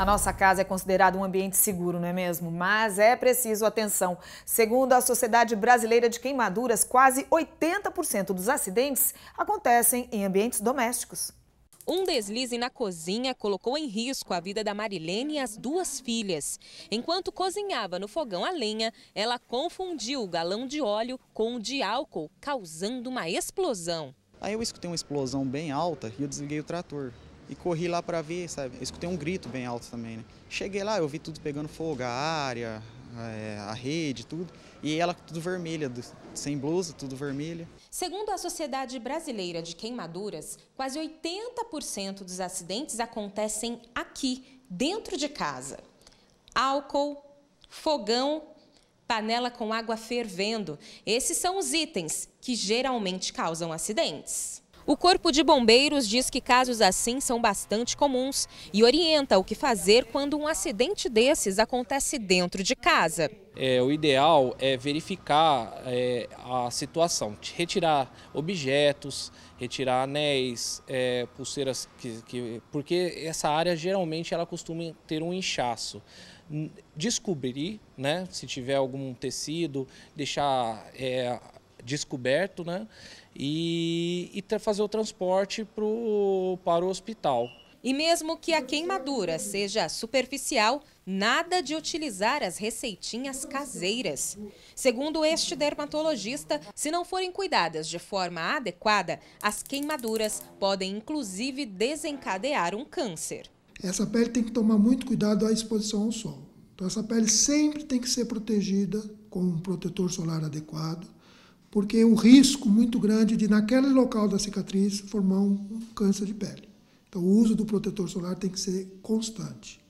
A nossa casa é considerada um ambiente seguro, não é mesmo? Mas é preciso atenção. Segundo a Sociedade Brasileira de Queimaduras, quase 80% dos acidentes acontecem em ambientes domésticos. Um deslize na cozinha colocou em risco a vida da Marilene e as duas filhas. Enquanto cozinhava no fogão a lenha, ela confundiu o galão de óleo com o de álcool, causando uma explosão. Aí eu escutei uma explosão bem alta e eu desliguei o trator e corri lá para ver, sabe? Eu escutei um grito bem alto também, né? Cheguei lá, eu vi tudo pegando fogo, a área, é, a rede, tudo. E ela tudo vermelha, sem blusa, tudo vermelha. Segundo a Sociedade Brasileira de Queimaduras, quase 80% dos acidentes acontecem aqui, dentro de casa. Álcool, fogão, panela com água fervendo. Esses são os itens que geralmente causam acidentes. O Corpo de Bombeiros diz que casos assim são bastante comuns e orienta o que fazer quando um acidente desses acontece dentro de casa. É, o ideal é verificar é, a situação, retirar objetos, retirar anéis, é, pulseiras, que, que, porque essa área geralmente ela costuma ter um inchaço. Descobrir, né, se tiver algum tecido, deixar é, descoberto, né? E, e fazer o transporte pro, para o hospital. E mesmo que a queimadura seja superficial, nada de utilizar as receitinhas caseiras. Segundo este dermatologista, se não forem cuidadas de forma adequada, as queimaduras podem inclusive desencadear um câncer. Essa pele tem que tomar muito cuidado à exposição ao sol. Então essa pele sempre tem que ser protegida com um protetor solar adequado porque o risco muito grande de, naquele local da cicatriz, formar um câncer de pele. Então, o uso do protetor solar tem que ser constante.